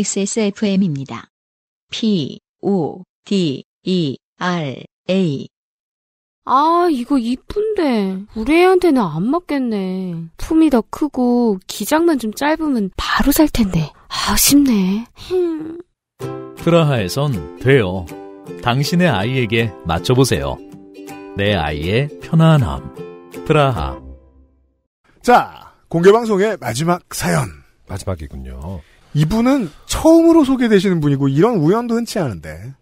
XSFM입니다. P, O, D, E, R, A. 아, 이거 이쁜데. 우리 애한테는 안 맞겠네. 품이 더 크고 기장만 좀 짧으면 바로 살 텐데. 아쉽네. 힝. 라하에선 돼요. 당신의 아이에게 맞춰보세요. 내 아이의 편안함. 트라하. 자, 공개방송의 마지막 사연. 마지막이군요. 이분은 처음으로 소개되시는 분이고 이런 우연도 흔치 않은데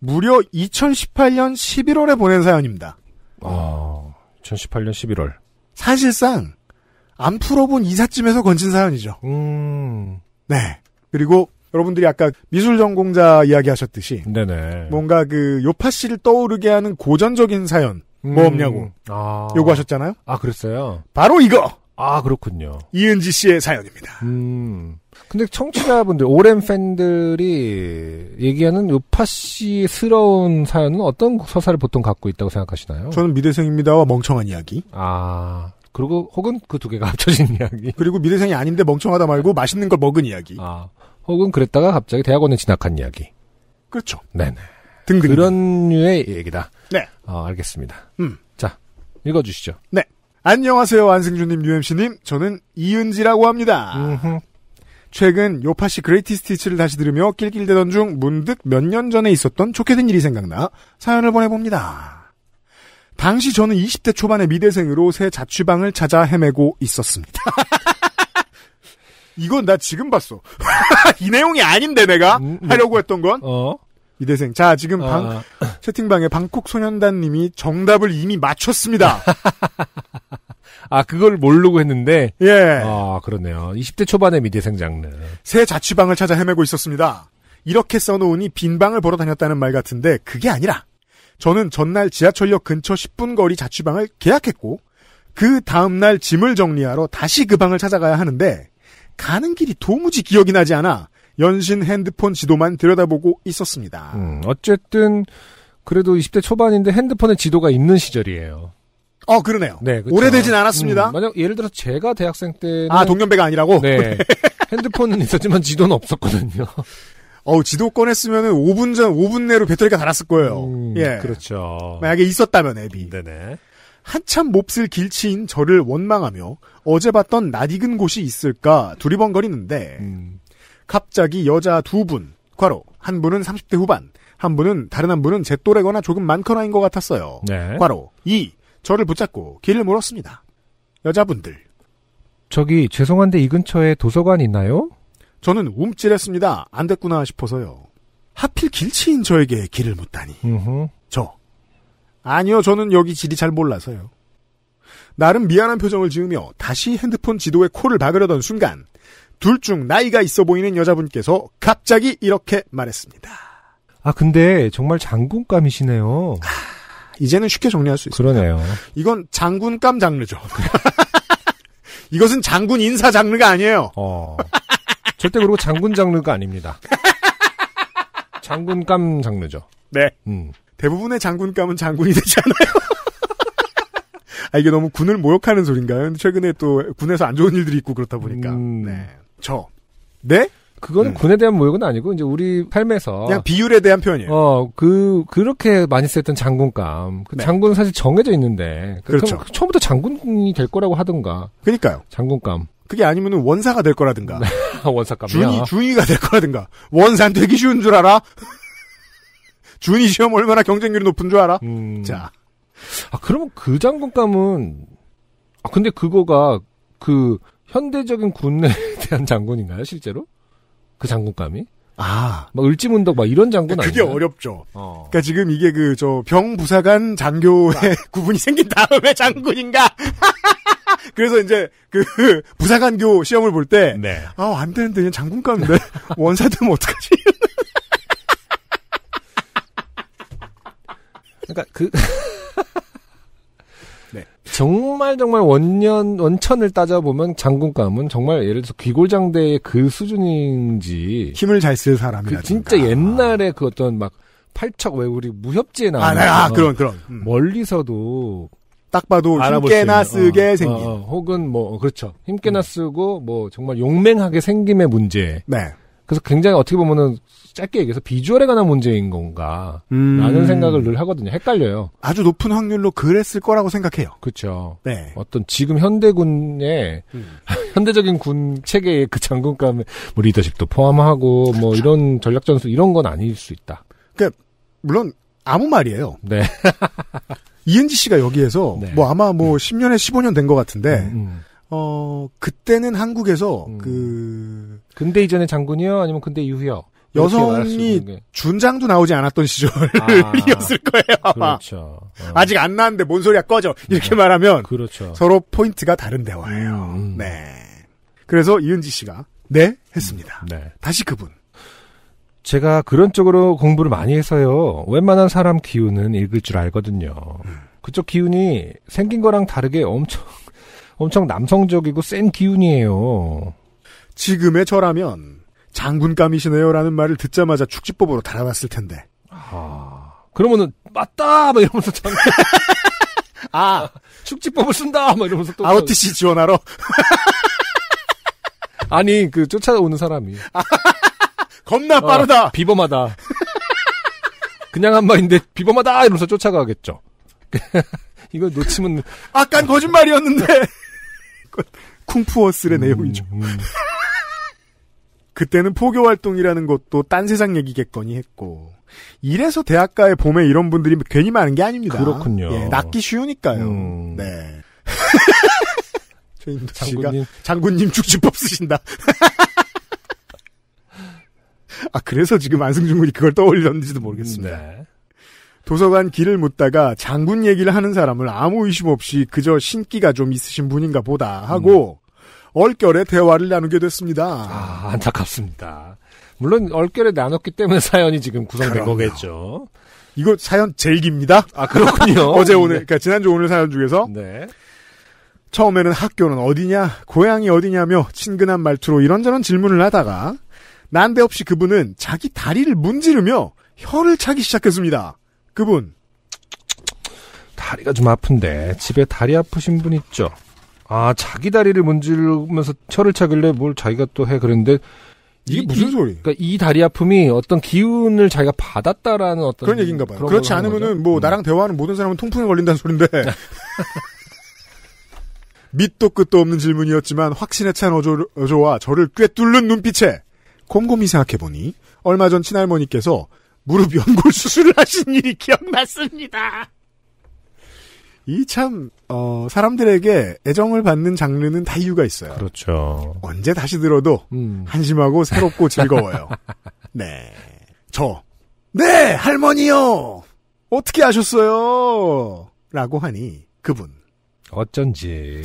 무려 2018년 11월에 보낸 사연입니다. 아, 2018년 11월. 사실상 안 풀어본 이삿짐에서 건진 사연이죠. 음. 네. 그리고 여러분들이 아까 미술 전공자 이야기하셨듯이 네네. 뭔가 그 요파 씨를 떠오르게 하는 고전적인 사연 음. 뭐 없냐고 아. 요구하셨잖아요. 아 그랬어요. 바로 이거. 아 그렇군요. 이은지 씨의 사연입니다. 음. 근데 청취자분들, 오랜 팬들이 얘기하는 요파 씨스러운 사연은 어떤 서사를 보통 갖고 있다고 생각하시나요? 저는 미대생입니다와 멍청한 이야기. 아, 그리고 혹은 그 두 개가 합쳐진 이야기. 그리고 미대생이 아닌데 멍청하다 말고 맛있는 걸 먹은 이야기. 아, 혹은 그랬다가 갑자기 대학원에 진학한 이야기. 그렇죠. 네네. 등등. 그런 류의 얘기다. 네. 어, 알겠습니다. 음. 자, 읽어주시죠. 네. 안녕하세요, 안승준님, 유엠씨님 저는 이은지라고 합니다. 음흠. 최근 요파시 그레이티스티치를 다시 들으며 낄낄대던 중 문득 몇 년 전에 있었던 좋게 된 일이 생각나 사연을 보내봅니다. 당시 저는 20대 초반의 미대생으로 새 자취방을 찾아 헤매고 있었습니다. 이건 나 지금 봤어. 이 내용이 아닌데 내가 음, 음. 하려고 했던 건. 어? 이대생. 자, 지금 어. 방, 어. 채팅방에 방콕 소년단님이 정답을 이미 맞췄습니다. 아, 그걸 모르고 했는데. 예. 아, 그러네요. 20대 초반의 미대생 장르. 새 자취방을 찾아 헤매고 있었습니다. 이렇게 써놓으니 빈방을 보러 다녔다는 말 같은데 그게 아니라 저는 전날 지하철역 근처 10분 거리 자취방을 계약했고 그 다음날 짐을 정리하러 다시 그 방을 찾아가야 하는데 가는 길이 도무지 기억이 나지 않아 연신 핸드폰 지도만 들여다보고 있었습니다. 음, 어쨌든 그래도 20대 초반인데 핸드폰에 지도가 있는 시절이에요. 어, 그러네요. 네, 오래되진 않았습니다. 음, 만약 예를 들어 제가 대학생 때 아, 동년배가 아니라고? 네. 핸드폰은 있었지만 지도는 없었거든요. 어 지도 꺼냈으면 5분 전, 5분 내로 배터리가 닳았을 거예요. 음, 예. 그렇죠. 만약에 있었다면 앱이. 네네. 한참 몹쓸 길치인 저를 원망하며 어제 봤던 낯익은 곳이 있을까 두리번거리는데, 음. 갑자기 여자 두 분, 과로, 한 분은 30대 후반, 한 분은, 다른 한 분은 제 또래거나 조금 많거나인 것 같았어요. 네. 과로, 2. 저를 붙잡고 길을 물었습니다. 여자분들. 저기, 죄송한데 이 근처에 도서관 있나요? 저는 움찔했습니다. 안 됐구나 싶어서요. 하필 길치인 저에게 길을 묻다니. 으흠. 저. 아니요, 저는 여기 지리 잘 몰라서요. 나름 미안한 표정을 지으며 다시 핸드폰 지도에 코를 박으려던 순간 둘중 나이가 있어 보이는 여자분께서 갑자기 이렇게 말했습니다. 아 근데 정말 장군감이시네요. 아, 이제는 쉽게 정리할 수 있어요. 그러네요. 이건 장군감 장르죠. 이것은 장군 인사 장르가 아니에요. 어, 절대 그리고 장군 장르가 아닙니다. 장군감 장르죠. 네. 음. 대부분의 장군감은 장군이 되잖아요 아, 이게 너무 군을 모욕하는 소린가요? 최근에 또 군에서 안 좋은 일들이 있고 그렇다 보니까. 음... 네. 저. 네? 그거는 음. 군에 대한 모욕은 아니고 이제 우리 삶에서 그냥 비율에 대한 표현이에요. 어, 그 그렇게 많이 쓰였던 장군감. 그 네. 장군은 사실 정해져 있는데 그러니까 그렇죠. 처음부터 장군이 될 거라고 하던가. 그러니까요. 장군감. 그게 아니면은 원사가 될 거라든가. 아, 원사감. 준이 준이가 될 거라든가. 원산 되기 쉬운 줄 알아? 준이 시험 얼마나 경쟁률이 높은 줄 알아? 음. 자. 아 그러면 그 장군감은 아 근데 그거가 그 현대적인 군에 대한 장군인가요, 실제로? 그 장군감이? 아. 막 을지문덕 막 이런 장군 그게 아니에요? 어렵죠. 어. 그러니까 지금 이게 그 저 병부사관 장교의 아. 구분이 생긴 다음에 장군인가? 그래서 이제 그 부사관교 시험을 볼때 네. 아, 안 되는데 그냥 장군감인데 원사 되면 어떡하지? 그러니까 그 정말 정말 원년 원천을 따져 보면 장군감은 정말 예를 들어서 귀골장대의 그 수준인지 힘을 잘 쓸 사람이라 그 진짜 옛날에 그 어떤 막 팔척 왜 우리 무협지에 나오는 아, 네. 아, 그런 그런 음. 멀리서도 딱 봐도 힘께나 어, 쓰게 어, 생긴 어, 어, 혹은 뭐 그렇죠 힘께나 음. 쓰고 뭐 정말 용맹하게 생김의 문제 네. 그래서 굉장히 어떻게 보면은 짧게 얘기해서 비주얼에 관한 문제인 건가라는 음. 생각을 늘 하거든요. 헷갈려요. 아주 높은 확률로 그랬을 거라고 생각해요. 그렇죠. 네. 어떤 지금 현대군의 음. 현대적인 군 체계의 그 장군감의 뭐 리더십도 포함하고 그렇뭐 이런 전략 전술 이런 건 아닐 수 있다. 그러니까 물론 아무 말이에요. 네. 이은지 씨가 여기에서 네. 뭐 아마 뭐 음. 10년에 15년 된 것 같은데 음, 음. 어 그때는 한국에서 음. 그 근대 이전의 장군이요 아니면 근대 이후요 여성이 준장도 나오지 않았던 시절이었을 아, 거예요 아마 그렇죠. 어. 아직 안 나왔는데 뭔 소리야 꺼져 이렇게 어. 말하면 그렇죠. 서로 포인트가 다른 대화예요 음. 음. 네 그래서 이은지 씨가 네 했습니다 음. 네. 다시 그분 제가 그런 쪽으로 공부를 많이 해서요 웬만한 사람 기운은 읽을 줄 알거든요 음. 그쪽 기운이 생긴 거랑 다르게 엄청 엄청 남성적이고 센 기운이에요. 지금의 저라면 장군감이시네요라는 말을 듣자마자 축지법으로 달아놨을 텐데. 아, 그러면은 맞다 막 이러면서 장. 군아 축지법을 쓴다 막 이러면서 또. 아웃 t c 지원하러. 아니 그 쫓아오는 사람이. 겁나 어, 빠르다. 아, 비범하다. 그냥 한 말인데 비범하다 이러면서 쫓아가겠죠. 이거 놓치면 아깐 거짓말이었는데 쿵푸어슬의 음, 내용이죠. 음. 그때는 포교 활동이라는 것도 딴 세상 얘기겠거니 했고 이래서 대학가에 봄에 이런 분들이 괜히 많은 게 아닙니다. 그렇군요. 예, 낫기 쉬우니까요. 음. 네. 최인도 장군님. 장군님 죽지법 쓰신다. 아 그래서 지금 안승준 군이 그걸 떠올렸는지도 모르겠습니다. 네. 도서관 길을 묻다가 장군 얘기를 하는 사람을 아무 의심 없이 그저 신기가 좀 있으신 분인가 보다 하고 음. 얼결에 대화를 나누게 됐습니다. 아, 안타깝습니다. 물론 얼결에 나눴기 때문에 사연이 지금 구성된 그럼요. 거겠죠. 이거 사연 제일 깁니다. 아 그렇군요. 어제 오늘 네. 그러니까 지난주 오늘 사연 중에서 네. 처음에는 학교는 어디냐, 고향이 어디냐며 친근한 말투로 이런저런 질문을 하다가 난데없이 그분은 자기 다리를 문지르며 혀를 차기 시작했습니다. 그분. 다리가 좀 아픈데 집에 다리 아프신 분 있죠. 아 자기 다리를 문지르면서 철을 차길래 뭘 자기가 또 해 그랬는데 이게 이, 무슨 소리? 그니까이 다리 아픔이 어떤 기운을 자기가 받았다라는 어떤 그런 얘기인가 봐요. 그렇지 않으면은 뭐 음. 나랑 대화하는 모든 사람은 통풍에 걸린다는 소린데 밑도 끝도 없는 질문이었지만 확신에 찬 어조, 어조와 저를 꿰뚫는 눈빛에 곰곰이 생각해 보니 얼마 전 친할머니께서 무릎 연골 수술을 하신 일이 기억났습니다. 이 참, 어, 사람들에게 애정을 받는 장르는 다 이유가 있어요. 그렇죠. 언제 다시 들어도 음. 한심하고 새롭고 즐거워요. 네. 저. 네! 할머니요! 어떻게 아셨어요? 라고 하니, 그분. 어쩐지.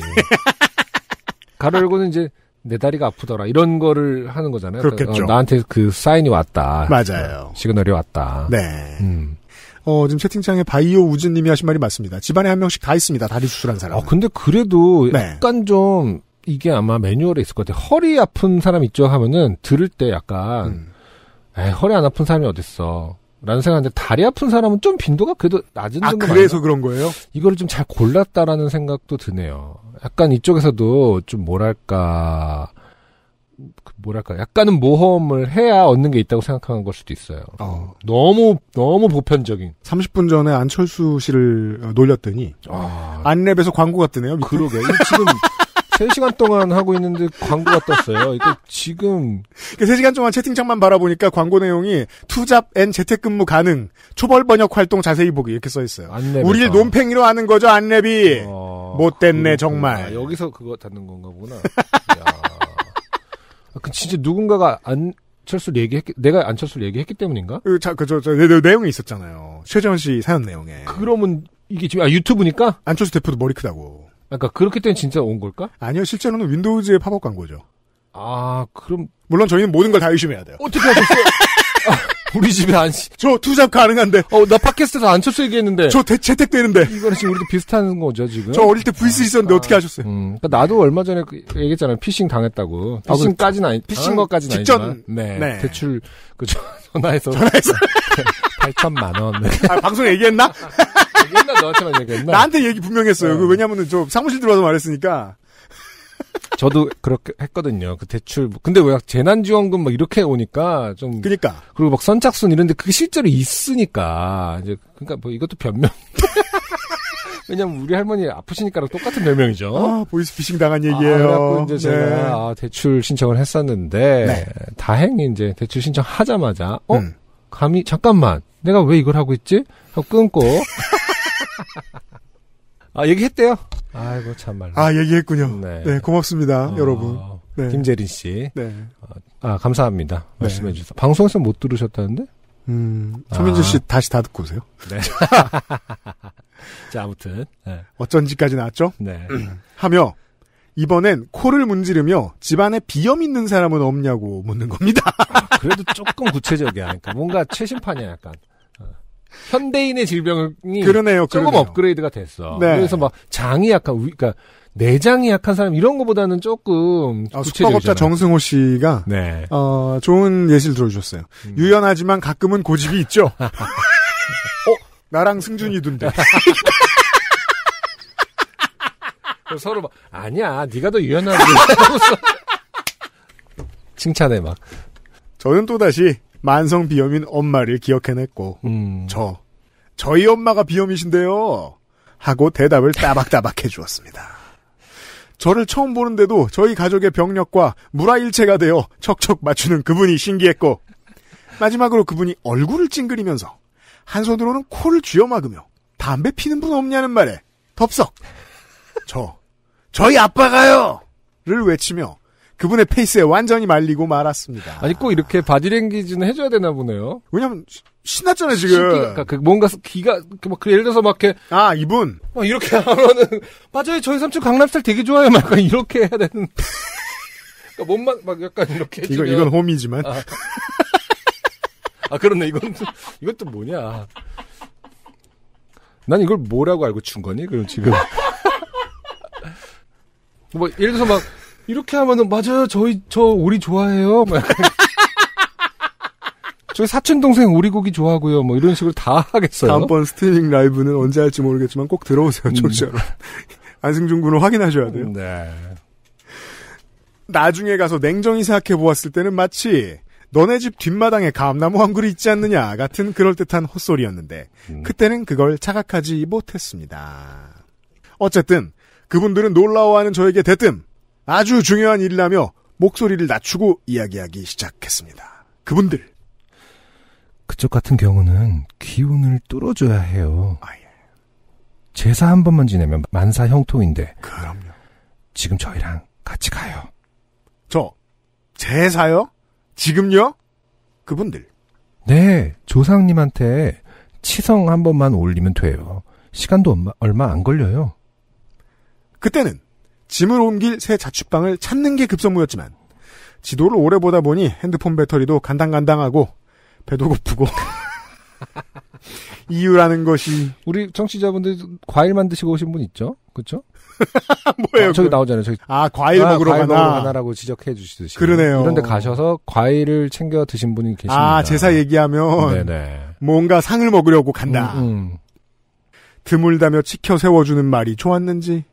가로 열고는 이제 내 다리가 아프더라 이런 거를 하는 거잖아요. 그러니까 그렇겠죠. 어, 나한테 그 사인이 왔다. 맞아요. 어, 시그널이 왔다. 네. 음. 어, 지금 채팅창에 바이오 우즈님이 하신 말이 맞습니다. 집안에 한 명씩 다 있습니다. 다리 수술한 사람. 어 근데 그래도 네. 약간 좀 이게 아마 매뉴얼에 있을 것 같아요. 허리 아픈 사람 있죠 하면은 들을 때 약간 음. 에 허리 안 아픈 사람이 어딨어. 라는 생각인데 다리 아픈 사람은 좀 빈도가 그래도 낮은 아, 정도 그래서 아닌가? 그런 거예요? 이거를 좀 잘 골랐다라는 생각도 드네요. 약간 이쪽에서도 좀 뭐랄까 그 뭐랄까 약간은 모험을 해야 얻는 게 있다고 생각하는 걸 수도 있어요. 어. 너무 너무 보편적인. 30분 전에 안철수 씨를 어, 놀렸더니 아. 안랩에서 광고가 뜨네요. 밑에. 그러게 지금 3시간 동안 하고 있는데 광고가 떴어요. 이거 지금. 3시간 동안 채팅창만 바라보니까 광고 내용이 투잡 앤 재택근무 가능, 초벌 번역 활동 자세히 보기 이렇게 써있어요. 안내비. 우릴 논팽이로 하는 거죠, 안내비. 어, 못됐네, 그 정말. 아, 여기서 그거 닫는 건가 보구나. 야. 아, 그 진짜 누군가가 안, 철수를 얘기했, 기 내가 안철수를 얘기했기 때문인가? 그, 자, 그, 저, 저, 내, 내용이 있었잖아요. 최재원 씨 사연 내용에. 그러면 이게 지금, 아, 유튜브니까? 안철수 대표도 머리 크다고. 그러니까 그렇기 때문에 진짜 온 걸까? 아니요, 실제로는 윈도우즈의 팝업 광고죠. 아, 그럼 물론 저희는 모든 걸 다 의심해야 돼요. 어떻게 하셨어? 아, 우리 집에 안, 저 투잡 가능한데. 어, 나 팟캐스트에서 안쳤어 얘기했는데. 저 대, 채택되는데. 이거는 지금 우리도 비슷한 거죠, 지금? 저 어릴 때 VC 아, 있었는데 아, 어떻게 하셨어요? 음, 그러니까 나도 얼마 전에 그 얘기했잖아요. 피싱 당했다고. 아, 그 피싱까지는 아니, 피싱 것까지는 직전, 아니지만. 네. 네. 대출, 그, 전화해서. 전화해서. 8천만 원. 아, 방송 얘기했나? 얘기나 너한테만 얘기했나? 나한테 얘기 분명 했어요. 그 어. 왜냐하면저 사무실 들어와서 말했으니까. 저도 그렇게 했거든요. 그 대출. 뭐, 근데 왜 재난지원금 막 이렇게 오니까 좀. 그니까. 그리고 막 선착순 이런데 그게 실제로 있으니까. 이제, 그니까 러뭐 이것도 변명. 왜냐면 우리 할머니 아프시니까랑 똑같은 별명이죠. 아, 보이스피싱 당한 얘기예요. 아, 이제 제가 네. 아, 대출 신청을 했었는데 네. 다행히 이제 대출 신청하자마자 어 음. 감히 잠깐만 내가 왜 이걸 하고 있지? 하고 끊고 아, 얘기했대요? 아이고, 참말로. 아, 얘기했군요. 네. 네 고맙습니다, 어, 여러분. 네. 김재린 씨. 네. 아, 아 감사합니다. 네. 말씀해 주셔서. 방송에서 못 들으셨다는데? 음, 서민주 아. 씨 다시 다 듣고 오세요. 네. 자, 아무튼. 네. 어쩐지까지 나왔죠? 네. 하며, 이번엔 코를 문지르며 집안에 비염 있는 사람은 없냐고 묻는 겁니다. 아, 그래도 조금 구체적이야. 그러니까 뭔가 최신판이야, 약간. 현대인의 질병이 그러네요, 그러네요. 업그레이드가 됐어. 네. 그래서 막 장이 약간 그러니까 내장이 약한 사람 이런 거보다는 조금 어, 아, 숙박업자 정승호 씨가 네. 어, 좋은 예시를 들어주셨어요. 음. 유연하지만 가끔은 고집이 있죠. 어? 나랑 승준이둔데. 서로 막 아니야 네가 더 유연하지. 칭찬해 막. 저는 또다시 만성 비염인 엄마를 기억해냈고 음. 저 저희 엄마가 비염이신데요 하고 대답을 따박따박 해주었습니다. 저를 처음 보는데도 저희 가족의 병력과 무라일체가 되어 척척 맞추는 그분이 신기했고 마지막으로 그분이 얼굴을 찡그리면서 한 손으로는 코를 쥐어막으며 담배 피는 분 없냐는 말에 덥석 저 저희 아빠가요 를 외치며 그분의 페이스에 완전히 말리고 말았습니다. 아니 꼭 이렇게 바디랭귀지는 해줘야 되나 보네요. 왜냐면 신났잖아요 지금. 신기가, 그러니까 그 뭔가 기가 막 그 뭐, 그 예를 들어서 막 이렇게 아 이분 막 이렇게 하면은 맞아요 저희 삼촌 강남스타일 되게 좋아요 막 이렇게 해야 되는. 그러니까 몸만 막 약간 이렇게. 이건 이건 홈이지만. 아, 아 그렇네 이건 이것도 뭐냐. 난 이걸 뭐라고 알고 준 거니? 그럼 지금. 뭐, 예를 들어서 막, 이렇게 하면은 맞아요. 저희 저 오리 좋아해요. 뭐 저희 사촌 동생 오리고기 좋아하고요. 뭐 이런 식으로 다 하겠어요. 다음번 스트리밍 라이브는 언제 할지 모르겠지만 꼭 들어오세요, 조취아로 음. 안승준 군을 확인하셔야 돼요. 네. 나중에 가서 냉정히 생각해 보았을 때는 마치 너네 집 뒷마당에 감나무 한 그루 있지 않느냐 같은 그럴듯한 헛소리였는데 음. 그때는 그걸 착각하지 못했습니다. 어쨌든 그분들은 놀라워하는 저에게 대뜸 아주 중요한 일이라며 목소리를 낮추고 이야기하기 시작했습니다. 그분들. 그쪽 같은 경우는 기운을 뚫어줘야 해요. 아, 예. 제사 한 번만 지내면 만사 형통인데. 그럼요. 지금 저희랑 같이 가요. 저, 제사요? 지금요? 그분들. 네, 조상님한테 치성 한 번만 올리면 돼요. 시간도 얼마, 얼마 안 걸려요. 그때는 짐을 옮길 새 자취방을 찾는 게 급선무였지만 지도를 오래 보다 보니 핸드폰 배터리도 간당간당하고 배도 고프고 이유라는 것이 우리 청취자분들 과일만 드시고 오신 분 있죠? 그렇죠? 뭐예요? 어, 저기 나오잖아요. 저기 아 과일 아, 먹으러 과일 가나. 먹으러 가나라고 지적해 주시듯이 그러네요. 이런데 가셔서 과일을 챙겨 드신 분이 계십니다. 아 제사 얘기하면 네네. 뭔가 상을 먹으려고 간다. 음, 음. 드물다며 치켜 세워주는 말이 좋았는지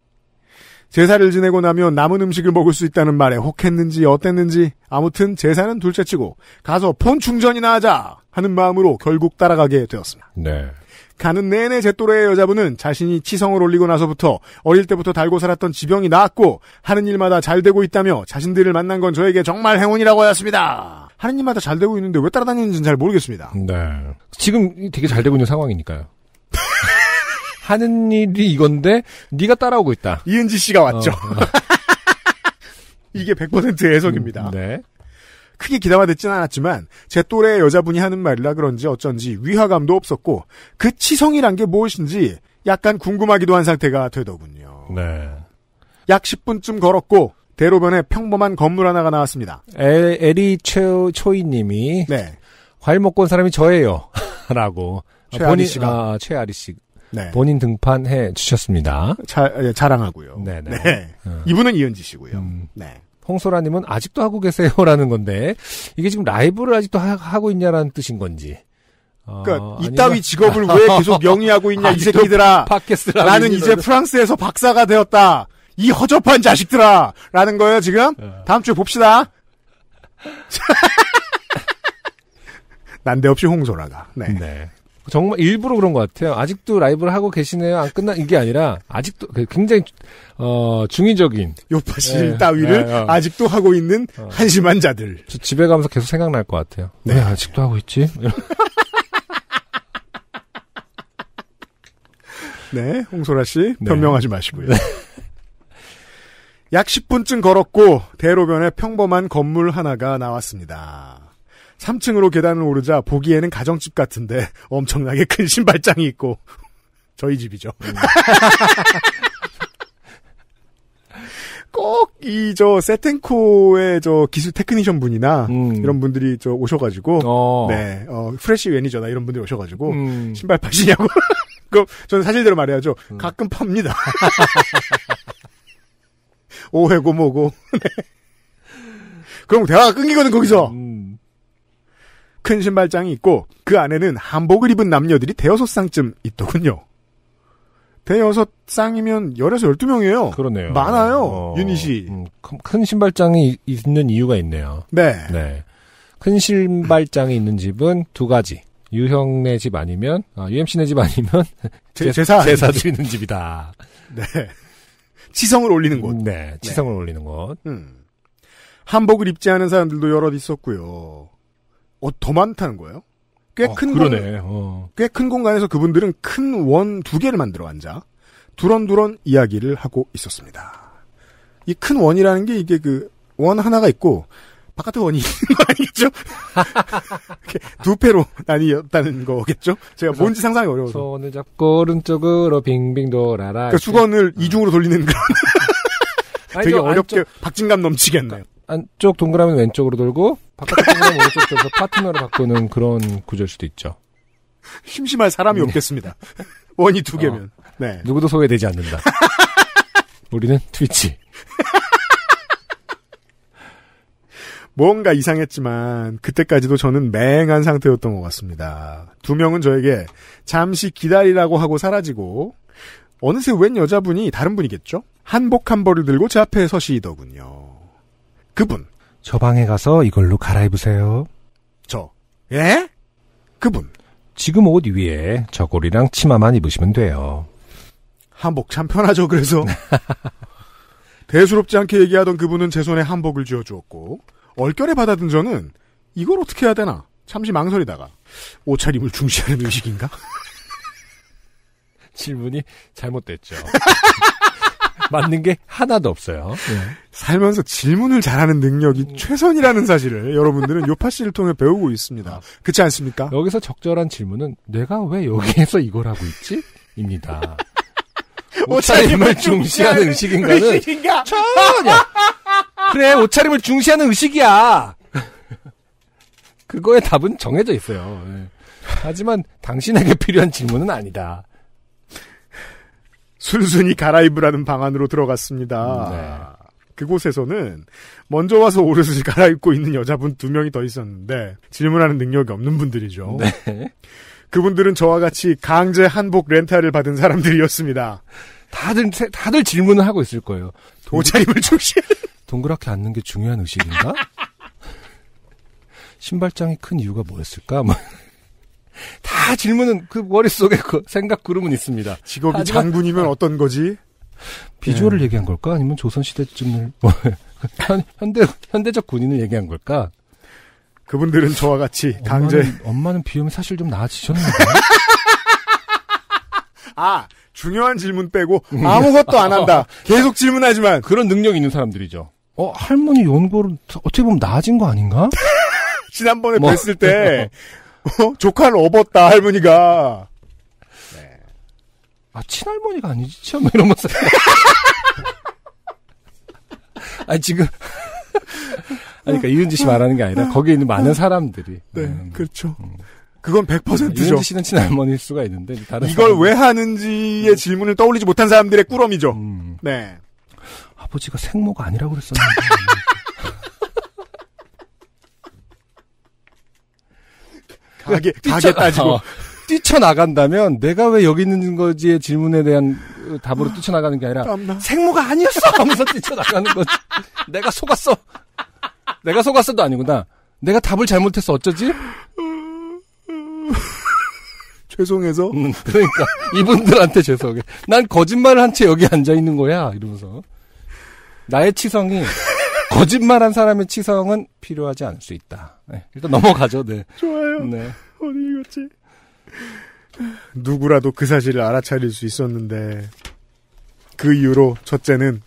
제사를 지내고 나면 남은 음식을 먹을 수 있다는 말에 혹했는지 어땠는지 아무튼 제사는 둘째치고 가서 폰 충전이나 하자 하는 마음으로 결국 따라가게 되었습니다. 네. 가는 내내 제 또래의 여자분은 자신이 치성을 올리고 나서부터 어릴 때부터 달고 살았던 지병이 나았고 하는 일마다 잘 되고 있다며 자신들을 만난 건 저에게 정말 행운이라고 하였습니다. 하는 일마다 잘 되고 있는데 왜 따라다니는지는 잘 모르겠습니다. 네. 지금 되게 잘 되고 있는 상황이니까요. 하는 일이 이건데 네가 따라오고 있다. 이은지 씨가 왔죠. 어, 이게 100% 해석입니다. 음, 네. 크게 기담아듣진 않았지만 제 또래 여자분이 하는 말이라 그런지 어쩐지 위화감도 없었고 그 치성이란 게 무엇인지 약간 궁금하기도 한 상태가 되더군요. 네. 약 10분쯤 걸었고 대로변에 평범한 건물 하나가 나왔습니다. 에, 에리 최, 초이님이 네. 과일 먹고 온 사람이 저예요. 라고. 최아리 씨가. 아, 최아리 씨. 네. 본인 등판해 주셨습니다. 자, 예, 자랑하고요. 네네. 네. 네. 네. 어. 이분은 이은지 씨고요. 음. 네. 홍소라님은 아직도 하고 계세요라는 건데 이게 지금 라이브를 아직도 하, 고 있냐라는 뜻인 건지. 어, 그러니까 이따위 아니면... 직업을 왜 계속 명의하고 있냐 이 새끼들아. 팟캐스트라 는 이제 프랑스에서 박사가 되었다. 이 허접한 자식들아라는 거예요 지금. 어. 다음 주에 봅시다. 난데없이 홍소라가. 네. 네. 정말 일부러 그런 것 같아요. 아직도 라이브를 하고 계시네요. 안 끝난 게 아니라 아직도 그 굉장히 어, 중의적인 요파실 네. 따위를 네, 어. 아직도 하고 있는 어. 한심한 자들. 저 집에 가면서 계속 생각날 것 같아요. 네. 왜 아직도 하고 있지? 네, 홍소라 씨 네. 변명하지 마시고요. 네. 약 10분쯤 걸었고 대로변에 평범한 건물 하나가 나왔습니다. 3층으로 계단을 오르자 보기에는 가정집 같은데 엄청나게 큰 신발장이 있고 저희 집이죠. 음. 꼭이 저 세텐코의 저 기술 테크니션 분이나 음. 이런 분들이 저 오셔가지고 어. 네 어, 프레시 웬이저나 이런 분들이 오셔가지고 음. 신발 파시냐고 그 저는 사실대로 말해야죠 음. 가끔 팝니다 오해고 뭐고 네. 그럼 대화가 끊기거든 거기서 음. 큰 신발장이 있고 그 안에는 한복을 입은 남녀들이 대여섯 쌍쯤 있더군요. 대여섯 쌍이면 열에서 열두 명이에요. 그러네요. 많아요. 어, 유닛이. 음, 큰 신발장이 있는 이유가 있네요. 네. 네. 큰 신발장이 있는 집은 두 가지. 유형네 집 아니면 아, UMC네 집 아니면 제, 제사 제사 드리는 집이다. 네. 지성을 올리는 곳. 네. 지성을 네. 올리는 곳. 음. 한복을 입지 않은 사람들도 여럿 있었고요. 어, 더 많다는 거예요. 꽤큰 어, 그러네. 어. 꽤큰 공간에서 그분들은 큰 원 두 개를 만들어 앉아 두런두런 이야기를 하고 있었습니다. 이 큰 원이라는 게 이게 그 원 하나가 있고 바깥에 원이 있는 거 아니겠죠? 두 패로 나뉘었다는 거겠죠? 제가 뭔지 상상이 어려워서. 손을 잡고 오른쪽으로 빙빙 돌아라. 그 수건을 어. 이중으로 돌리는 그런. 되게 아니죠, 어렵게 안쪽, 박진감 넘치겠네요. 안쪽 동그라미는 왼쪽으로 돌고 바깥쪽 동그라미 오른쪽 돌서 파트너를 바꾸는 그런 구조일 수도 있죠. 심심할 사람이 네. 없겠습니다. 원이 두 어, 개면. 어, 네. 누구도 소외되지 않는다. 우리는 트위치. 뭔가 이상했지만 그때까지도 저는 맹한 상태였던 것 같습니다. 두 명은 저에게 잠시 기다리라고 하고 사라지고 어느새 웬 여자분이 다른 분이겠죠? 한복 한 벌을 들고 제 앞에 서시더군요. 그분. 저 방에 가서 이걸로 갈아입으세요. 저. 예? 그분. 지금 옷 위에 저고리랑 치마만 입으시면 돼요. 한복 참 편하죠, 그래서. 대수롭지 않게 얘기하던 그분은 제 손에 한복을 쥐어주었고, 얼결에 받아든 저는 이걸 어떻게 해야 되나? 잠시 망설이다가, 옷차림을 중시하는 의식인가? 질문이 잘못됐죠. 맞는 게 하나도 없어요. 예. 살면서 질문을 잘하는 능력이 최선이라는 사실을 여러분들은 요파 씨를 통해 배우고 있습니다. 아. 그렇지 않습니까? 여기서 적절한 질문은 내가 왜 여기에서 이걸 하고 있지? 입니다. 옷차림을 중시하는 의식인가는 의식인가? 전혀 그래 옷차림을 중시하는 의식이야 그거의 답은 정해져 있어요 예. 하지만 당신에게 필요한 질문은 아니다 순순히 갈아입으라는 방안으로 들어갔습니다. 네. 그곳에서는 먼저 와서 오르스를 갈아입고 있는 여자분 두 명이 더 있었는데 질문하는 능력이 없는 분들이죠. 네. 그분들은 저와 같이 강제 한복 렌탈을 받은 사람들이었습니다. 다들 다들 질문을 하고 있을 거예요. 도자림을 중시. 동그랗게 앉는 게 중요한 의식인가? 신발장이 큰 이유가 뭐였을까? 뭐다 질문은 그 머릿속에 그 생각 구름은 있습니다. 직업이 하지만, 장군이면 네. 어떤 거지? 비주얼을 네. 얘기한 걸까? 아니면 조선시대쯤을, 뭐 현대, 현대적 군인을 얘기한 걸까? 그분들은 저와 같이 강제. 엄마는, 엄마는 비염이 사실 좀 나아지셨는데. 아, 중요한 질문 빼고 아무것도 안 한다. 계속 질문하지만. 그런 능력 있는 사람들이죠. 어, 할머니 연고를 어떻게 보면 나아진 거 아닌가? 지난번에 뭐, 뵀을 때 어? 조카를 업었다 할머니가. 네. 아 친할머니가 아니지 친할머니 뭐 이러면서. 아 지금. 아니, 그러니까 이은지 씨 말하는 게 아니라 거기에 있는 많은 사람들이. 네, 음, 그렇죠. 음. 그건 100%죠. 이은지 씨는 친할머니일 수가 있는데 다른 이걸 사람은왜 하는지의 음. 질문을 떠올리지 못한 사람들의 꾸러미죠. 음. 네. 아버지가 생모가 아니라고 그랬었는데. 가게, 가게 따지고. 뛰쳐나간다면 내가 왜 여기 있는 거지의 질문에 대한 답으로 뛰쳐나가는 게 아니라 생모가 아니었어 하면서 뛰쳐나가는 거지. 내가 속았어. 내가 속았어도 아니구나. 내가 답을 잘못했어 어쩌지? 죄송해서. 음, 그러니까 이분들한테 죄송해. 난 거짓말을 한 채 여기 앉아 있는 거야 이러면서 나의 치성이 거짓말한 사람의 치성은 필요하지 않을 수 있다. 네, 일단 넘어가죠. 네. 좋아요. 네. 어디 이겼지? 누구라도 그 사실을 알아차릴 수 있었는데 그 이후로 첫째는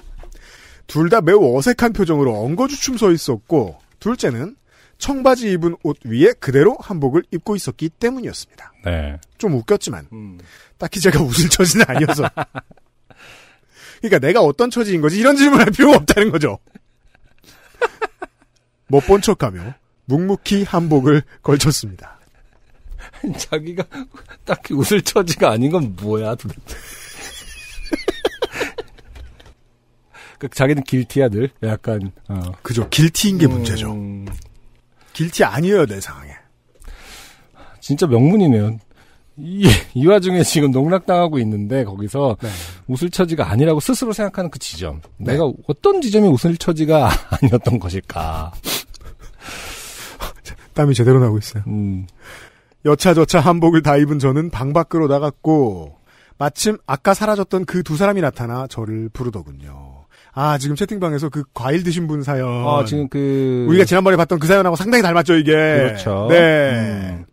둘 다 매우 어색한 표정으로 엉거주춤 서 있었고 둘째는 청바지 입은 옷 위에 그대로 한복을 입고 있었기 때문이었습니다. 네. 좀 웃겼지만 음. 딱히 제가 웃을 처지는 아니어서. 그러니까 내가 어떤 처지인 거지 이런 질문할 필요가 없다는 거죠. 못본 척하며 묵묵히 한복을 걸쳤습니다. 자기가 딱히 웃을 처지가 아닌 건 뭐야 도대체. 그 자기는 길티야 늘 약간 어. 그죠 길티인 게 음... 문제죠. 길티 아니어야 될 상황에. 진짜 명문이네요. 이, 이 와중에 지금 농락당하고 있는데 거기서 네. 웃을 처지가 아니라고 스스로 생각하는 그 지점. 네. 내가 어떤 지점이 웃을 처지가 아니었던 것일까. 땀이 제대로 나고 있어요. 음. 여차저차 한복을 다 입은 저는 방 밖으로 나갔고 마침 아까 사라졌던 그 두 사람이 나타나 저를 부르더군요. 아 지금 채팅방에서 그 과일 드신 분 사연. 아 지금 그 우리가 지난번에 봤던 그 사연하고 상당히 닮았죠 이게. 그렇죠. 네. 음.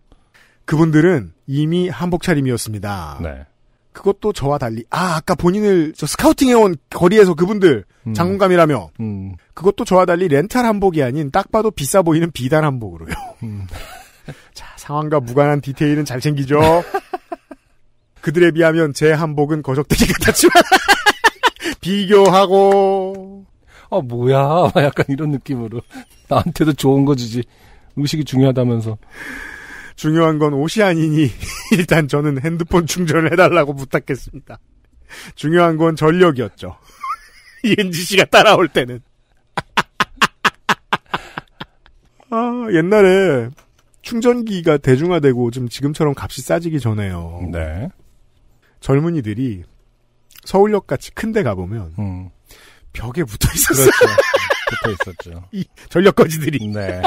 그분들은 이미 한복 차림이었습니다. 네. 그것도 저와 달리 아 아까 본인을 저 스카우팅해온 거리에서 그분들 음. 장군감이라며 음. 그것도 저와 달리 렌탈 한복이 아닌 딱 봐도 비싸 보이는 비단 한복으로요. 음. 자 상황과 무관한 디테일은 잘 챙기죠. 그들에 비하면 제 한복은 거적대기 같았지만 비교하고 아 뭐야 약간 이런 느낌으로 나한테도 좋은 거 주지 의식이 중요하다면서 중요한 건 옷이 아니니 일단 저는 핸드폰 충전을 해달라고 부탁했습니다. 중요한 건 전력이었죠. 이은지 씨가 따라올 때는. 아, 옛날에 충전기가 대중화되고 좀 지금처럼 값이 싸지기 전에요. 네. 젊은이들이 서울역 같이 큰데 가보면 음. 벽에 붙어 있었어요. 그렇죠. 붙어 있었죠. 이 전력 거지들이. 네.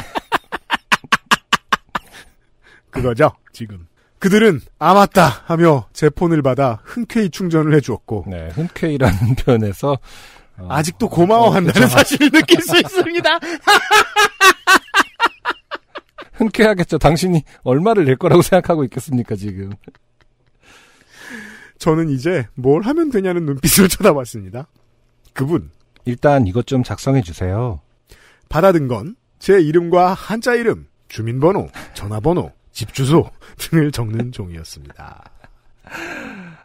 그거죠, 지금. 그들은 아 맞다 하며 제 폰을 받아 흔쾌히 충전을 해주었고 네, 흔쾌히라는 표현에서 어, 아직도 고마워한다는 어, 그렇죠. 사실을 느낄 수 있습니다. 흔쾌하겠죠. 당신이 얼마를 낼 거라고 생각하고 있겠습니까 지금. 저는 이제 뭘 하면 되냐는 눈빛을 쳐다봤습니다. 그분. 일단 이것 좀 작성해 주세요. 받아든 건 제 이름과 한자 이름, 주민번호, 전화번호, 집 주소 등을 적는 종이었습니다.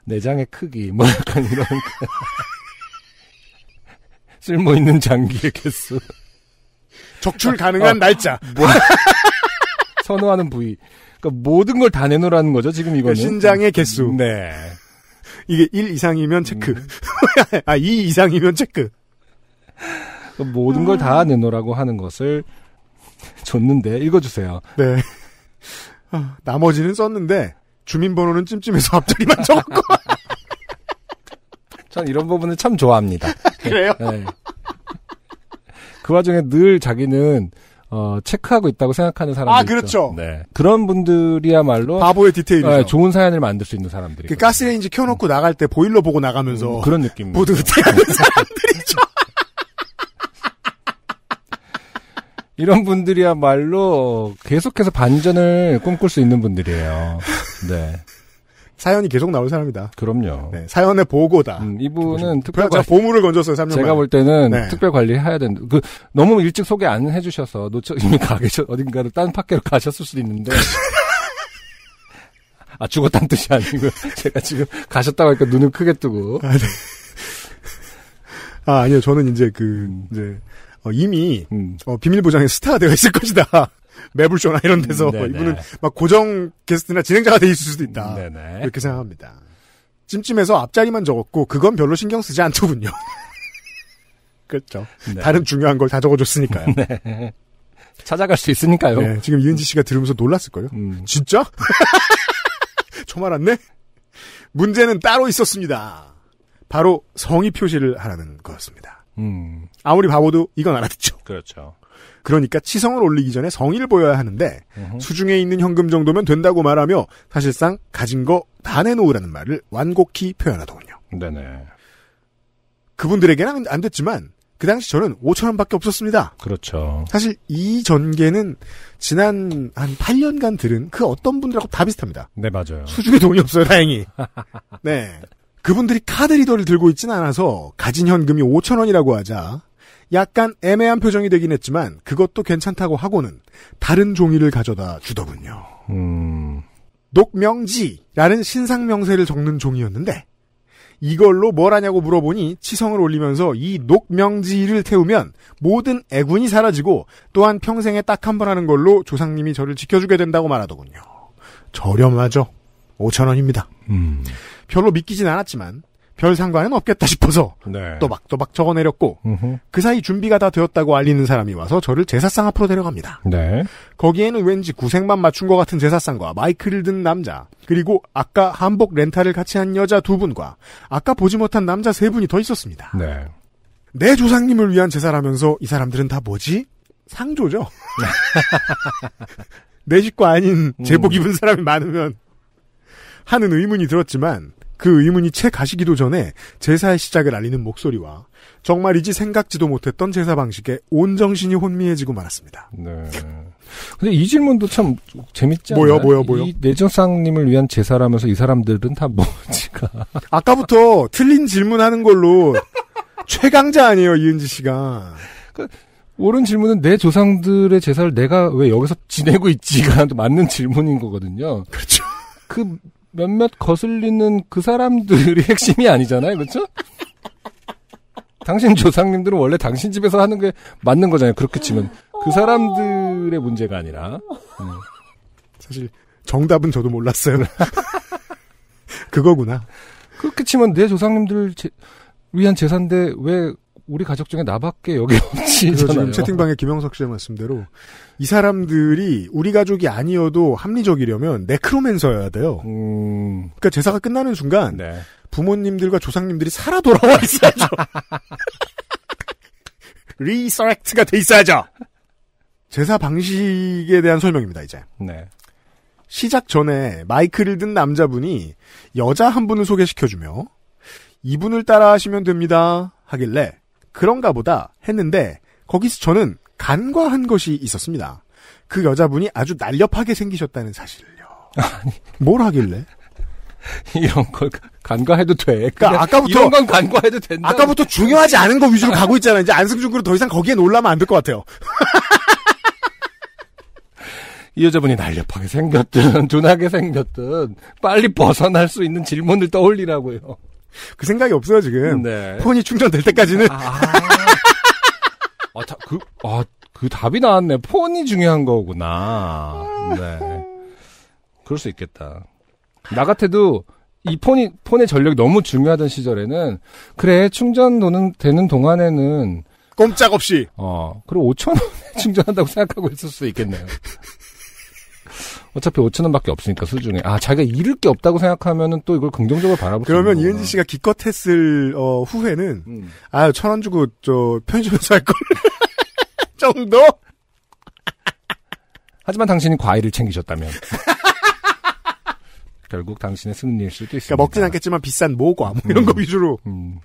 내장의 크기, 뭐 약간 이런 쓸모 있는 장기의 예, 개수, 적출 가능한 아, 날짜, 뭐, 선호하는 부위, 그러니까 모든 걸 다 내놓으라는 거죠 지금 이거는 신장의 개수. 음, 네, 이게 1 이상이면 체크, 음. 아2 이상이면 체크. 모든 걸 다 내놓으라고 하는 것을 줬는데 읽어주세요. 네. 어. 나머지는 썼는데 주민번호는 찜찜해서 앞자리만 적었고. 전 이런 부분을 참 좋아합니다. 그래요? 네. 그 와중에 늘 자기는 어, 체크하고 있다고 생각하는 사람들. 아, 그렇죠. 있죠. 네. 그런 분들이야말로. 바보의 디테일이죠. 네, 좋은 사연을 만들 수 있는 사람들이. 그 가스레인지 켜놓고 음. 나갈 때 보일러 보고 나가면서. 음, 그런 느낌. 보드 디테일하는 사람들이죠. 이런 분들이야말로 계속해서 반전을 꿈꿀 수 있는 분들이에요. 네. 사연이 계속 나올 사람이다. 그럼요. 네, 사연의 보고다. 음, 이분은 그렇죠. 특별 관리. 보물을 건졌어요, 3년 제가 볼 때는 네. 특별 관리해야 된다. 그, 너무 일찍 소개 안 해주셔서 놓쳐, 이미 가 계셔, 어딘가를딴 팟캐로 가셨을 수도 있는데. 아, 죽었다는 뜻이 아니고, 제가 지금 가셨다고 하니까 눈을 크게 뜨고. 아, 네. 아, 아니요. 저는 이제 그, 음. 이제, 어, 이미 음. 어, 비밀 보장의 스타가 되어 있을 것이다. 매불쇼나 이런 음, 데서 네네. 네. 이분은 막 고정 게스트나 진행자가 돼 있을 수도 있다. 네네. 음, 네. 이렇게 생각합니다. 찜찜해서 앞자리만 적었고 그건 별로 신경 쓰지 않더군요. 그렇죠. 네. 다른 중요한 걸 다 적어줬으니까요. 네. 찾아갈 수 있으니까요. 네, 지금 이은지 씨가 들으면서 놀랐을 거예요. 음. 진짜? 초말았네? 문제는 따로 있었습니다. 바로 성의 표시를 하라는 거였습니다. 음. 아무리 바보도 이건 알아듣죠. 그렇죠. 그러니까 치성을 올리기 전에 성의를 보여야 하는데 으흠. 수중에 있는 현금 정도면 된다고 말하며 사실상 가진 거 다 내놓으라는 말을 완곡히 표현하더군요. 네네. 그분들에게는 안 됐지만 그 당시 저는 5천 원밖에 없었습니다. 그렇죠. 사실 이 전개는 지난 한 8년간 들은 그 어떤 분들하고 다 비슷합니다. 네 맞아요. 수중에 돈이 없어요 다행히. 네. 그분들이 카드리더를 들고 있진 않아서 가진 현금이 5천 원이라고 하자 약간 애매한 표정이 되긴 했지만 그것도 괜찮다고 하고는 다른 종이를 가져다 주더군요. 음... 녹명지라는 신상 명세를 적는 종이였는데 이걸로 뭘 하냐고 물어보니 치성을 올리면서 이 녹명지를 태우면 모든 애군이 사라지고 또한 평생에 딱 한 번 하는 걸로 조상님이 저를 지켜주게 된다고 말하더군요. 저렴하죠. 5천 원입니다. 음. 별로 믿기진 않았지만 별 상관은 없겠다 싶어서 네. 또박또박 적어내렸고 으흠. 그 사이 준비가 다 되었다고 알리는 사람이 와서 저를 제사상 앞으로 데려갑니다. 네. 거기에는 왠지 구색만 맞춘 것 같은 제사상과 마이크를 든 남자 그리고 아까 한복 렌탈을 같이 한 여자 두 분과 아까 보지 못한 남자 세 분이 더 있었습니다. 네. 내 조상님을 위한 제사라면서 이 사람들은 다 뭐지? 상조죠. 내 식구 아닌 제복 음. 입은 사람이 많으면 하는 의문이 들었지만 그 의문이 채 가시기도 전에 제사의 시작을 알리는 목소리와 정말이지 생각지도 못했던 제사 방식에 온 정신이 혼미해지고 말았습니다. 네. 근데 이 질문도 참 재밌지 않아요? 뭐요, 뭐요, 뭐요? 이 내정상님을 위한 제사라면서 이 사람들은 다 뭐지가? 아까부터 틀린 질문하는 걸로 최강자 아니에요, 이은지 씨가. 그, 옳은 질문은 내 조상들의 제사를 내가 왜 여기서 지내고 있지가 맞는 질문인 거거든요. 그렇죠. 그 몇몇 거슬리는 그 사람들이 핵심이 아니잖아요. 그렇죠? 당신 조상님들은 원래 당신 집에서 하는 게 맞는 거잖아요. 그렇게 치면. 그 사람들의 문제가 아니라. 음. 사실 정답은 저도 몰랐어요. 그거구나. 그렇게 치면 내 조상님들 제, 위한 재산인데 왜 우리 가족 중에 나밖에 여기 없지잖아요. 지금 채팅방에 김영석 씨의 말씀대로 이 사람들이 우리 가족이 아니어도 합리적이려면 네크로맨서여야 돼요. 음... 그러니까 제사가 끝나는 순간 네. 부모님들과 조상님들이 살아 돌아와 있어야죠. 리서렉트가 돼 있어야죠. 제사 방식에 대한 설명입니다, 이제. 네. 시작 전에 마이크를 든 남자분이 여자 한 분을 소개시켜주며 이분을 따라 하시면 됩니다 하길래 그런가 보다 했는데 거기서 저는 간과한 것이 있었습니다. 그 여자분이 아주 날렵하게 생기셨다는 사실을요. 아니. 뭘 하길래? 이런 걸 간과해도 돼. 그러니까 아까부터 이런 건 간과해도 된다. 아까부터 중요하지 않은 거 위주로 가고 있잖아. 이제 안승준 군은 더 이상 거기에 놀라면 안 될 것 같아요. 이 여자분이 날렵하게 생겼든 둔하게 생겼든 빨리 벗어날 수 있는 질문을 떠올리라고요. 그 생각이 없어요 지금. 네. 폰이 충전될 때까지는. 아, 아, 아 그, 아, 그 답이 나왔네. 폰이 중요한 거구나. 네. 그럴 수 있겠다. 나 같아도 이 폰이 폰의 전력이 너무 중요하던 시절에는 그래 충전 도는 되는 동안에는 꼼짝없이 어 그리고 5천 원에 충전한다고 생각하고 있을 수 있겠네요. 어차피 5천 원밖에 없으니까 수중에 아 자기가 잃을 게 없다고 생각하면은 또 이걸 긍정적으로 바라볼 그러면 이은지 씨가 기껏 했을 어, 후회는 음. 아천 원 주고 저 편의점에서 할걸 정도. 하지만 당신이 과일을 챙기셨다면. 결국 당신의 승리일 수도 그러니까 있습니다. 그러니까 먹진 않겠지만 비싼 모과 뭐 이런 음. 거 위주로. 음.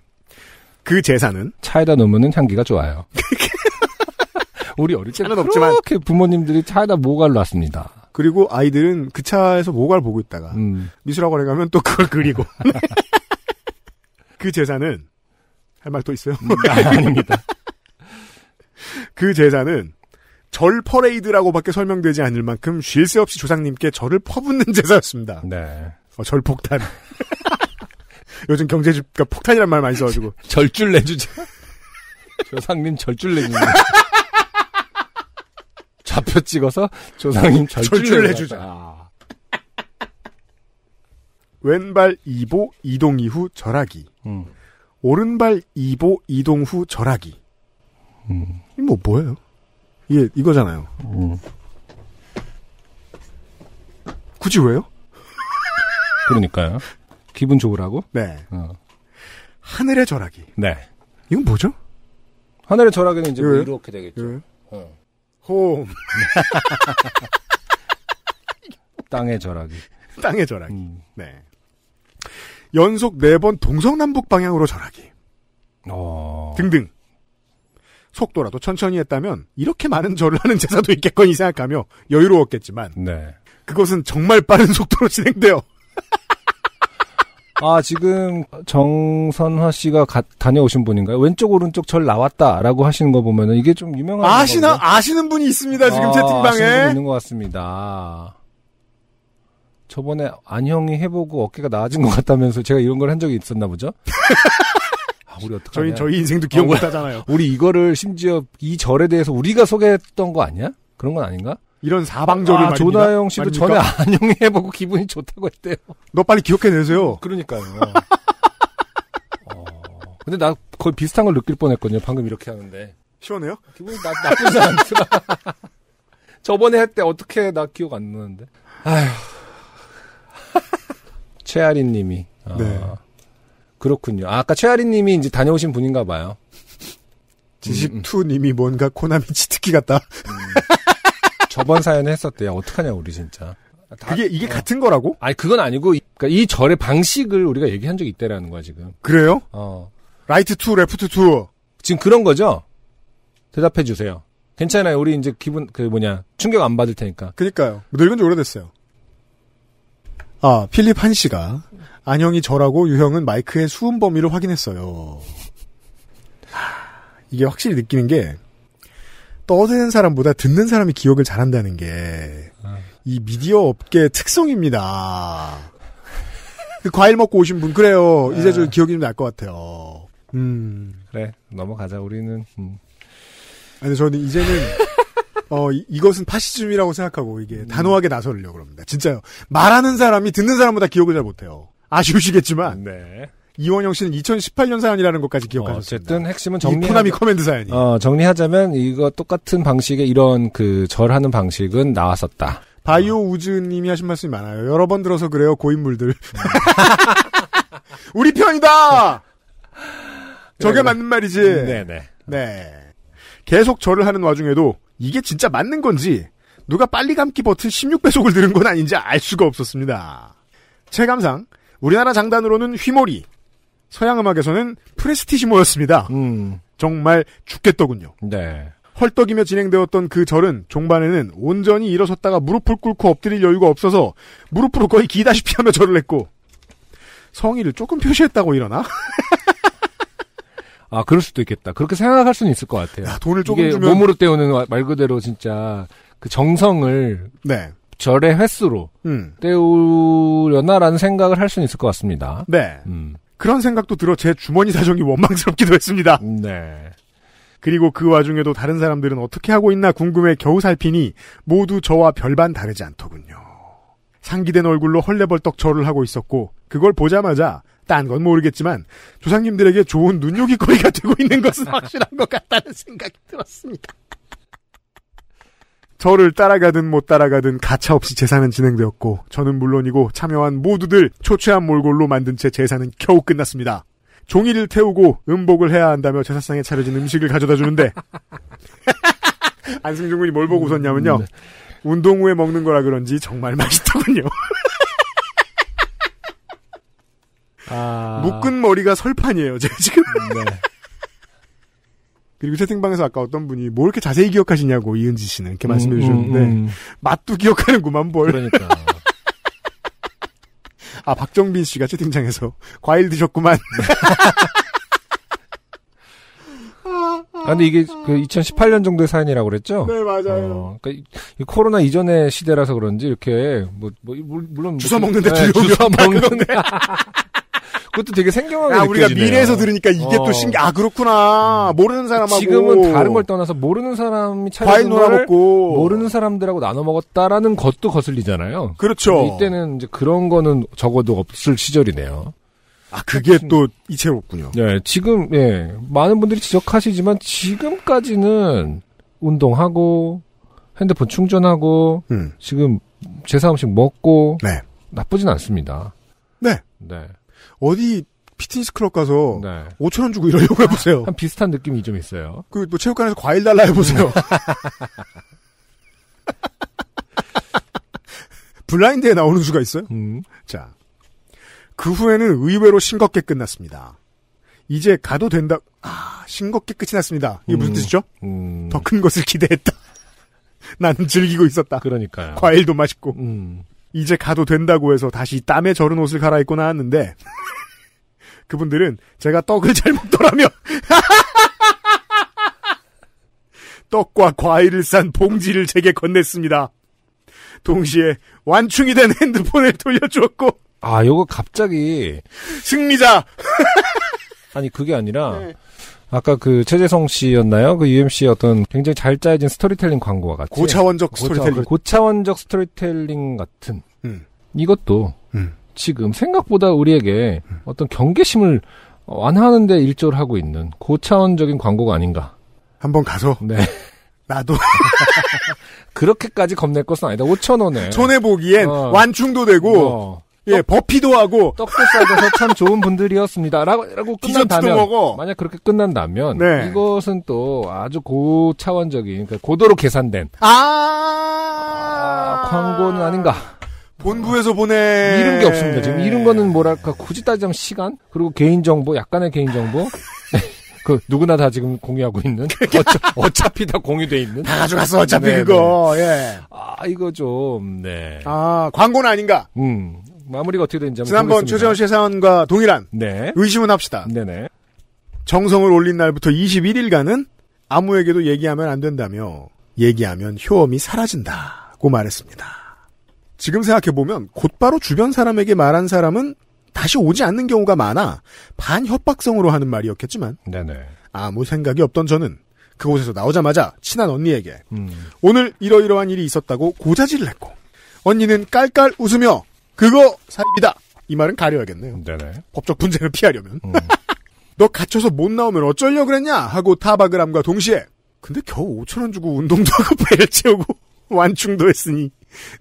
그 재산은 차에다 넣으면 향기가 좋아요. 우리 어릴 때는 없지만. 부모님들이 차에다 모과를 놨습니다. 그리고 아이들은 그 차에서 뭐가를 보고 있다가 음. 미술학원에 가면 또 그걸 그리고 그 제사는 할 말 또 있어요? 음, 아, 닙니다그 제사는 절 퍼레이드라고밖에 설명되지 않을 만큼 쉴 새 없이 조상님께 절을 퍼붓는 제사였습니다. 네. 어, 절 폭탄. 요즘 경제주가 폭탄이란 말 많이 써가지고. 절줄 내주자 조상님 절줄 내주자 좌표 찍어서 조상님 절줄 내주자. 아. 왼발 2보 이동 이후 절하기. 음. 오른발 2보 이동 후 절하기. 음. 이뭐 뭐예요? 이게 이거잖아요. 음. 굳이 왜요? 그러니까요. 기분 좋으라고? 네. 어. 하늘의 절하기. 네. 이건 뭐죠? 하늘의 절하기는 이제 뭐 이렇게 되겠죠. 어. 홈. 땅의 절하기. 땅의 절하기. 음. 네. 연속 네 번 동서남북 방향으로 절하기. 어... 등등. 속도라도 천천히 했다면 이렇게 많은 절을 하는 제사도 있겠거니 생각하며 여유로웠겠지만 네. 그것은 정말 빠른 속도로 진행되어 아, 지금 정선화 씨가 가, 다녀오신 분인가요? 왼쪽 오른쪽 절 나왔다라고 하시는 거 보면은 이게 좀 유명한 아, 아시나 건데. 아시는 분이 있습니다. 지금 아, 채팅방에. 아시는 분 있는 것 같습니다. 저번에 안형이 해보고 어깨가 나아진 것 같다면서 제가 이런 걸 한 적이 있었나 보죠? 아, 우리 어떻게 저희 저희 인생도 기억 아, 못 하잖아요. 우리 이거를 심지어 이 절에 대해서 우리가 소개했던 거 아니야? 그런 건 아닌가? 이런 사방절을 아, 조나영 씨도 전에 안녕해보고 기분이 좋다고 했대요. 너 빨리 기억해내세요. 그러니까요. 어, 근데 나 거의 비슷한 걸 느낄 뻔했거든요. 방금 이렇게 하는데. 시원해요? 기분이 나, 나쁘지 않더라. 저번에 할때 어떻게 나 기억 안 나는데. 최아리 님이. 아, 네. 그렇군요. 아, 까 최아리 님이 이제 다녀오신 분인가 봐요. 지식투 음. 님이 뭔가 코나미 치트키 같다. 음. 저번 사연에 했었대요. 어떡하냐 우리 진짜. 다, 그게 이게 어. 같은 거라고? 아니 그건 아니고 이, 그러니까 이 절의 방식을 우리가 얘기한 적이 있다라는 거야 지금. 그래요? 어. 라이트 투 레프트 투. 지금 그런 거죠? 대답해 주세요. 괜찮아요. 우리 이제 기분 그 뭐냐 충격 안 받을 테니까. 그니까요. 늙은 지 오래됐어요. 아 필립 한 씨가 안영이 저라고 유형은 마이크의 수음 범위를 확인했어요. 이게 확실히 느끼는 게 떠드는 사람보다 듣는 사람이 기억을 잘한다는 게이 아. 미디어 업계의 특성입니다. 그 과일 먹고 오신 분 그래요. 이제 좀 네. 기억이 좀 날 것 같아요. 음 그래 넘어가자 우리는. 음. 아니 저는 이제는 어 이, 것은 파시즘이라고 생각하고 이게 음. 단호하게 나서려고 합니다. 진짜요. 말하는 사람이 듣는 사람보다 기억을 잘 못해요. 아쉬우시겠지만. 네. 이원영 씨는 2018년 사연이라는 것까지 어, 기억하셨습니다. 어쨌든 핵심은 정리 이 코나미 커맨드 사연이. 어, 정리하자면 이거 똑같은 방식의 이런 그 절하는 방식은 나왔었다. 바이오 우즈님이 하신 말씀이 많아요. 여러 번 들어서 그래요 고인물들. 우리 편이다. 저게 네, 네. 맞는 말이지. 네네. 네. 네. 계속 절을 하는 와중에도 이게 진짜 맞는 건지 누가 빨리 감기 버튼 16배속을 들은 건 아닌지 알 수가 없었습니다. 체감상 우리나라 장단으로는 휘몰이, 서양 음악에서는 프레스티시모였습니다. 음. 정말 죽겠더군요. 네. 헐떡이며 진행되었던 그 절은 종반에는 온전히 일어섰다가 무릎을 꿇고 엎드릴 여유가 없어서 무릎으로 거의 기다시피 하며 절을 했고 성의를 조금 표시했다고 일어나? 아 그럴 수도 있겠다. 그렇게 생각할 수는 있을 것 같아요. 야, 돈을 조금 주면 몸으로 때우는 말 그대로 진짜 그 정성을 네. 절의 횟수로 음. 때우려나라는 생각을 할 수는 있을 것 같습니다. 네. 음. 그런 생각도 들어 제 주머니 사정이 원망스럽기도 했습니다. 네. 그리고 그 와중에도 다른 사람들은 어떻게 하고 있나 궁금해 겨우 살피니 모두 저와 별반 다르지 않더군요. 상기된 얼굴로 헐레벌떡 절을 하고 있었고 그걸 보자마자 딴 건 모르겠지만 조상님들에게 좋은 눈요깃거리가 되고 있는 것은 확실한 것 같다는 생각이 들었습니다. 저를 따라가든 못 따라가든 가차없이 제사는 진행되었고 저는 물론이고 참여한 모두들 초췌한 몰골로 만든 채 제사는 겨우 끝났습니다. 종이를 태우고 음복을 해야 한다며 제사상에 차려진 음식을 가져다 주는데 안승준 군이 뭘 보고 웃었냐면요. 음, 네. 운동 후에 먹는 거라 그런지 정말 맛있더군요. 아... 묶은 머리가 설판이에요, 제가 지금. 음, 네. 그리고 채팅방에서 아까 어떤 분이 뭐 이렇게 자세히 기억하시냐고 이은지 씨는 이렇게 음, 말씀해 음, 주셨는데 음, 음, 음. 맛도 기억하는구만 뭘. 그러니까. 아 박정빈 씨가 채팅장에서 과일 드셨구만. 아, 근데 이게 그 2018년 정도의 사연이라고 그랬죠? 네, 맞아요. 어, 그러니까 이, 코로나 이전의 시대라서 그런지 이렇게 뭐, 뭐 물론 뭐 주워 그- 먹는데 네, 주워 먹는 그것도 되게 생경하게 야, 우리가 느껴지네요. 미래에서 들으니까 이게 어. 또 신기. 아 그렇구나. 모르는 사람하고 지금은 다른 걸 떠나서 모르는 사람이 놀아 먹고 모르는 사람들하고 나눠 먹었다라는 것도 거슬리잖아요. 그렇죠. 이때는 이제 그런 거는 적어도 없을 시절이네요. 아, 그게 또 이채롭군요. 네, 지금, 예, 많은 분들이 지적하시지만 지금까지는 운동하고, 핸드폰 충전하고, 음. 지금 제사 음식 먹고, 네. 나쁘진 않습니다. 네. 네. 어디 피트니스 클럽 가서 네. 5천 원 주고 이러려고 해보세요. 한 비슷한 느낌이 좀 있어요. 그 뭐 체육관에서 과일 달라 해보세요. 블라인드에 나오는 수가 있어요. 음. 자, 그 후에는 의외로 싱겁게 끝났습니다. 이제 가도 된다. 아, 싱겁게 끝이 났습니다. 이게 무슨 음. 뜻이죠? 음. 더큰 것을 기대했다. 나는 즐기고 있었다. 그러니까요. 과일도 맛있고. 음. 이제 가도 된다고 해서 다시 땀에 절은 옷을 갈아입고 나왔는데 그분들은 제가 떡을 잘 먹더라며 떡과 과일을 싼 봉지를 제게 건넸습니다. 동시에 완충이 된 핸드폰을 돌려주었고 아 요거 갑자기 승리자 아니 그게 아니라 네. 아까 그 최재성 씨였나요? 그 UMC의 어떤 굉장히 잘 짜여진 스토리텔링 광고와 같은 고차원적 스토리텔링 그 고차원적 스토리텔링 같은 음. 이것도 음. 지금 생각보다 우리에게 음. 어떤 경계심을 완화하는데 일조를 하고 있는 고차원적인 광고가 아닌가. 한번 가서 네. 나도 그렇게까지 겁낼 것은 아니다. 5천 원에 손해 보기엔 어. 완충도 되고 어. 예, 떡, 버피도 하고 떡도 싸줘서 참 좋은 분들이었습니다라고 라고 끝난다면 만약 그렇게 끝난다면 네. 이것은 또 아주 고차원적인 니까 그러니까 고도로 계산된 아~, 아~, 광고는 아닌가 본부에서 보내 이런 게 없습니다 지금 이런 거는 뭐랄까 굳이 따지면 시간 그리고 개인 정보 약간의 개인 정보 네. 그 누구나 다 지금 공유하고 있는 어차, 피다 공유돼 있는 다 가져갔어 어차피 네, 그거 네. 예. 아 이거 좀네아 광고는 아닌가 음 마무리가 어떻게 되는지 지난번 최재원 씨의 사원과 동일한 네. 의심은 합시다. 네네. 정성을 올린 날부터 21일간은 아무에게도 얘기하면 안 된다며 얘기하면 효험이 사라진다고 말했습니다. 지금 생각해보면 곧바로 주변 사람에게 말한 사람은 다시 오지 않는 경우가 많아 반협박성으로 하는 말이었겠지만 네네. 아무 생각이 없던 저는 그곳에서 나오자마자 친한 언니에게 음. 오늘 이러이러한 일이 있었다고 고자질을 했고 언니는 깔깔 웃으며 그거 사입이다. 이 말은 가려야겠네요. 네네. 법적 분쟁을 피하려면. 음. 너 갇혀서 못 나오면 어쩌려 그랬냐 하고 타박을 함과 동시에 근데 겨우 5천 원 주고 운동도 하고 배를 채우고 완충도 했으니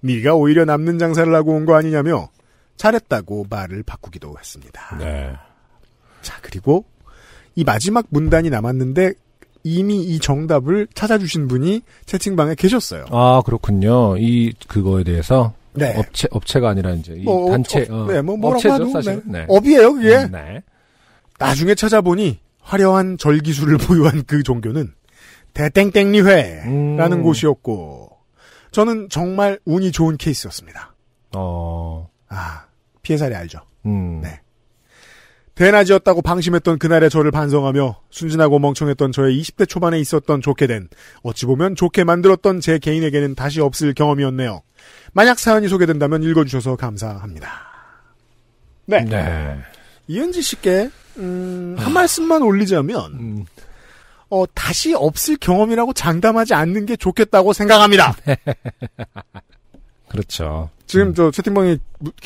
네가 오히려 남는 장사를 하고 온 거 아니냐며 잘했다고 말을 바꾸기도 했습니다. 네. 자 그리고 이 마지막 문단이 남았는데 이미 이 정답을 찾아주신 분이 채팅방에 계셨어요. 아 그렇군요. 이 그거에 대해서 네. 업체 업체가 아니라 이제 뭐, 단체 어, 어, 네, 뭐 뭐라고 업체죠, 해도, 사실. 네. 네. 업이에요 그게. 음, 네. 나중에 찾아보니 화려한 절기술을 보유한 그 종교는 대땡땡리회라는 음. 곳이었고 저는 정말 운이 좋은 케이스였습니다. 어. 아 피해 사례 알죠. 음. 네. 대낮이었다고 방심했던 그날의 저를 반성하며 순진하고 멍청했던 저의 20대 초반에 있었던 좋게 된 어찌 보면 좋게 만들었던 제 개인에게는 다시 없을 경험이었네요. 만약 사연이 소개된다면 읽어주셔서 감사합니다. 네. 네. 이은지 씨께 음, 한 말씀만 올리자면 음. 어, 다시 없을 경험이라고 장담하지 않는 게 좋겠다고 생각합니다. 그렇죠. 지금 음. 저 채팅방에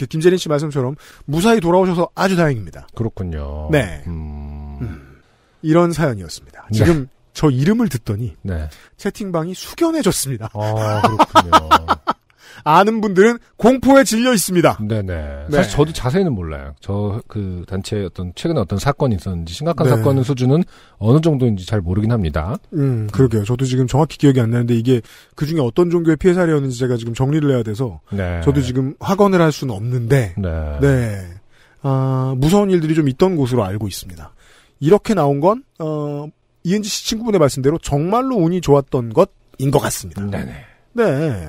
김재린 씨 말씀처럼 무사히 돌아오셔서 아주 다행입니다. 그렇군요. 네. 음... 음. 이런 사연이었습니다. 네. 지금 저 이름을 듣더니 네. 채팅방이 숙연해졌습니다. 아, 그렇군요. 아는 분들은 공포에 질려 있습니다. 네네. 네. 사실 저도 자세히는 몰라요. 저 그 단체 어떤 최근에 어떤 사건이 있었는지 심각한 네. 사건 의 수준은 어느 정도인지 잘 모르긴 합니다. 음, 그러게요. 저도 지금 정확히 기억이 안 나는데 이게 그 중에 어떤 종교의 피해 사례였는지 제가 지금 정리를 해야 돼서 네. 저도 지금 확언을 할 수는 없는데 네. 네. 아, 무서운 일들이 좀 있던 곳으로 알고 있습니다. 이렇게 나온 건 어, 이은지 씨 친구분의 말씀대로 정말로 운이 좋았던 것인 것 같습니다. 네네. 네.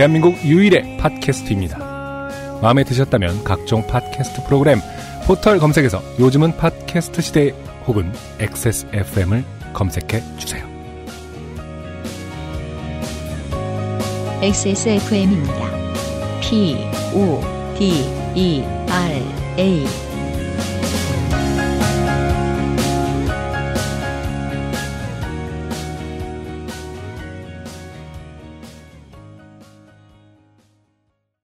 대한민국 유일의 팟캐스트입니다. 마음에 드셨다면 각종 팟캐스트 프로그램 포털 검색에서 요즘은 팟캐스트 시대 혹은 XSFM을 검색해 주세요. XSFM입니다. P O D E R A